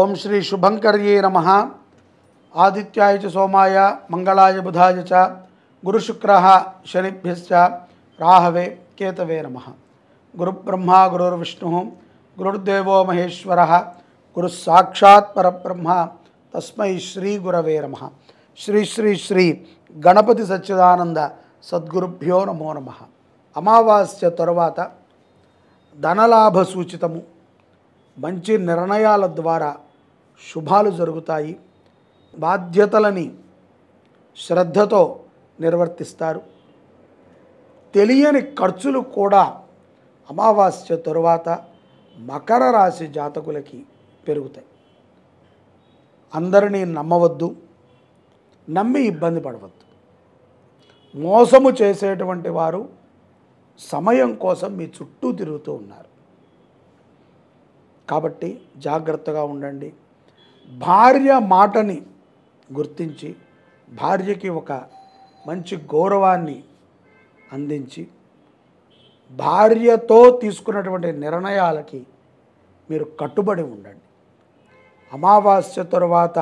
ఓం శ్రీ శుభంకర్యే నమ ఆదిత్యాయ సోమాయ మంగళాయ బుధాయ చ గురుశుక్ర శనిభ్య రాహవే కేతవే నమ గురుబ్రహ్మ గురుర్విష్ణు గురుర్దేవో మహేశ్వర గురుస్సాక్షాత్ పరబ్రహ్మ తస్మై శ్రీ గురవే నమ శ్రీ శ్రీ శ్రీ గణపతి సచ్చిదానంద సద్గురుభ్యో నమో నమ అమావాస్య తరువాత ధనలాభ సూచితము మంచి నిర్ణయాల ద్వారా శుభాలు జరుగుతాయి బాధ్యతలని శ్రద్ధతో నిర్వర్తిస్తారు తెలియని ఖర్చులు కూడా అమావాస్య తరువాత మకర రాశి జాతకులకి పెరుగుతాయి అందరినీ నమ్మవద్దు నమ్మి ఇబ్బంది పడవద్దు మోసము చేసేటువంటి వారు సమయం కోసం మీ చుట్టూ తిరుగుతూ ఉన్నారు కాబట్టి జాగ్రత్తగా ఉండండి భార్య మాటని గుర్తించి భార్యకి ఒక మంచి గౌరవాన్ని అందించి భార్యతో తీసుకున్నటువంటి నిర్ణయాలకి మీరు కట్టుబడి ఉండండి అమావాస్య తరువాత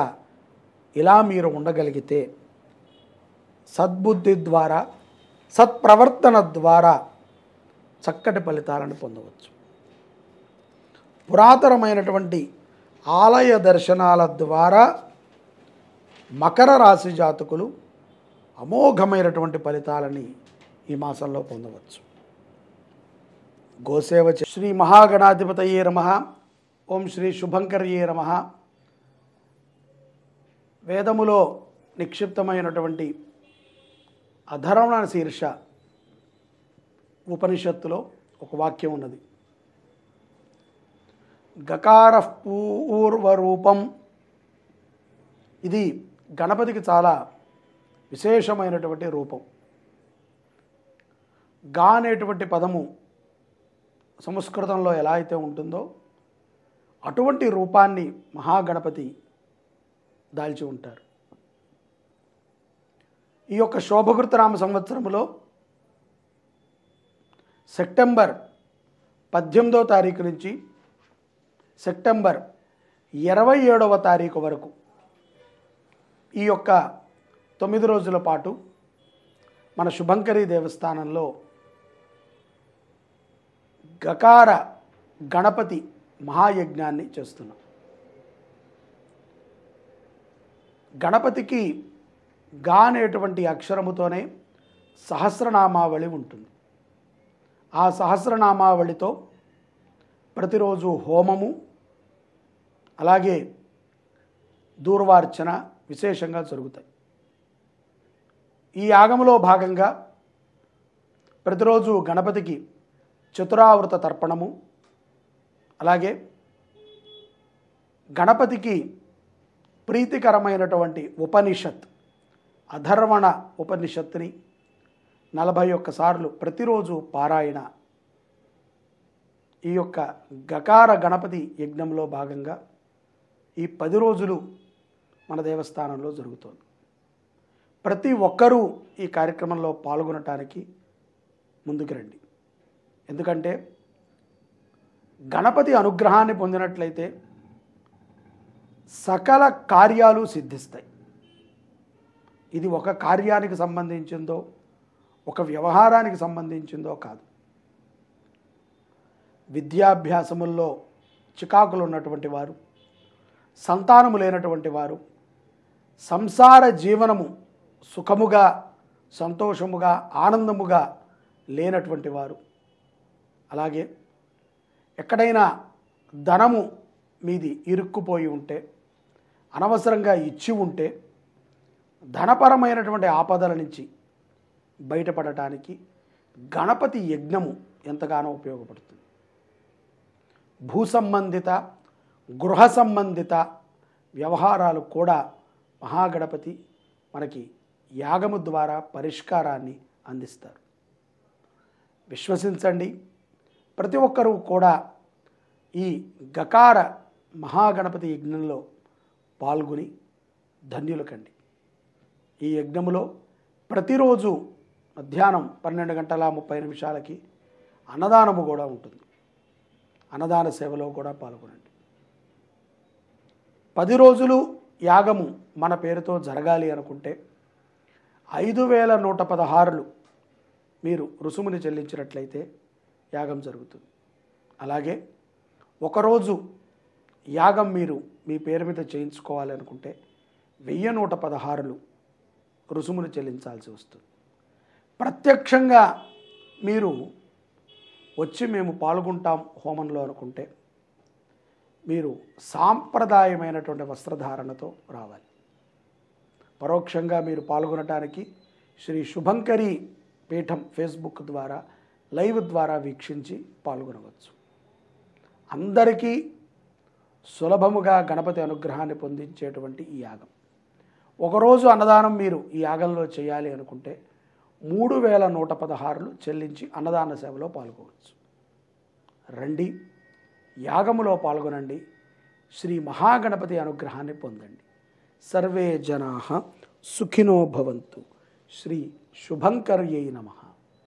ఇలా మీరు ఉండగలిగితే సద్బుద్ధి ద్వారా సత్ప్రవర్తన ద్వారా చక్కటి ఫలితాలను పొందవచ్చు పురాతనమైనటువంటి ఆలయ దర్శనాల ద్వారా మకర రాశి జాతకులు అమోఘమైనటువంటి ఫలితాలని ఈ మాసంలో పొందవచ్చు గోసేవ శ్రీ ఏ నమ ఓం శ్రీ ఏ నమ వేదములో నిక్షిప్తమైనటువంటి అధర్మణ శీర్ష ఉపనిషత్తులో ఒక వాక్యం ఉన్నది గకార పూర్వరూపం ఇది గణపతికి చాలా విశేషమైనటువంటి రూపం గా అనేటువంటి పదము సంస్కృతంలో ఎలా అయితే ఉంటుందో అటువంటి రూపాన్ని మహాగణపతి దాల్చి ఉంటారు ఈ యొక్క రామ సంవత్సరంలో సెప్టెంబర్ పద్దెనిమిదో తారీఖు నుంచి సెప్టెంబర్ ఇరవై ఏడవ తారీఖు వరకు ఈ యొక్క తొమ్మిది రోజుల పాటు మన శుభంకరి దేవస్థానంలో గకార గణపతి మహాయజ్ఞాన్ని చేస్తున్నాం గణపతికి గా అనేటువంటి అక్షరముతోనే సహస్రనామావళి ఉంటుంది ఆ సహస్రనామావళితో ప్రతిరోజు హోమము అలాగే దూర్వార్చన విశేషంగా జరుగుతాయి ఈ యాగంలో భాగంగా ప్రతిరోజు గణపతికి చతురావృత తర్పణము అలాగే గణపతికి ప్రీతికరమైనటువంటి ఉపనిషత్ అధర్వణ ఉపనిషత్తుని నలభై ఒక్కసార్లు ప్రతిరోజు పారాయణ ఈ యొక్క గకార గణపతి యజ్ఞంలో భాగంగా ఈ పది రోజులు మన దేవస్థానంలో జరుగుతోంది ప్రతి ఒక్కరూ ఈ కార్యక్రమంలో పాల్గొనటానికి ముందుకు రండి ఎందుకంటే గణపతి అనుగ్రహాన్ని పొందినట్లయితే సకల కార్యాలు సిద్ధిస్తాయి ఇది ఒక కార్యానికి సంబంధించిందో ఒక వ్యవహారానికి సంబంధించిందో కాదు విద్యాభ్యాసముల్లో చికాకులు ఉన్నటువంటి వారు సంతానము లేనటువంటి వారు సంసార జీవనము సుఖముగా సంతోషముగా ఆనందముగా లేనటువంటి వారు అలాగే ఎక్కడైనా ధనము మీది ఇరుక్కుపోయి ఉంటే అనవసరంగా ఇచ్చి ఉంటే ధనపరమైనటువంటి ఆపదల నుంచి బయటపడటానికి గణపతి యజ్ఞము ఎంతగానో ఉపయోగపడుతుంది భూ సంబంధిత గృహ సంబంధిత వ్యవహారాలు కూడా మహాగణపతి మనకి యాగము ద్వారా పరిష్కారాన్ని అందిస్తారు విశ్వసించండి ప్రతి ఒక్కరూ కూడా ఈ గకార మహాగణపతి యజ్ఞంలో పాల్గొని ధన్యులు కండి ఈ యజ్ఞములో ప్రతిరోజు మధ్యాహ్నం పన్నెండు గంటల ముప్పై నిమిషాలకి అన్నదానము కూడా ఉంటుంది అన్నదాన సేవలో కూడా పాల్గొనండి పది రోజులు యాగము మన పేరుతో జరగాలి అనుకుంటే ఐదు వేల నూట పదహారులు మీరు రుసుముని చెల్లించినట్లయితే యాగం జరుగుతుంది అలాగే ఒకరోజు యాగం మీరు మీ పేరు మీద చేయించుకోవాలి అనుకుంటే వెయ్యి నూట పదహారులు రుసుమును చెల్లించాల్సి వస్తుంది ప్రత్యక్షంగా మీరు వచ్చి మేము పాల్గొంటాం హోమంలో అనుకుంటే మీరు సాంప్రదాయమైనటువంటి వస్త్రధారణతో రావాలి పరోక్షంగా మీరు పాల్గొనటానికి శ్రీ శుభంకరి పీఠం ఫేస్బుక్ ద్వారా లైవ్ ద్వారా వీక్షించి పాల్గొనవచ్చు అందరికీ సులభముగా గణపతి అనుగ్రహాన్ని పొందించేటువంటి ఈ యాగం ఒకరోజు అన్నదానం మీరు ఈ యాగంలో చేయాలి అనుకుంటే మూడు వేల నూట పదహారులు చెల్లించి అన్నదాన సేవలో పాల్గొనవచ్చు రండి యాగములో పాల్గొనండి శ్రీ మహాగణపతి అనుగ్రహాన్ని పొందండి సర్వే జనా సుఖినో భవంతు శ్రీ శుభంకర్యై నమ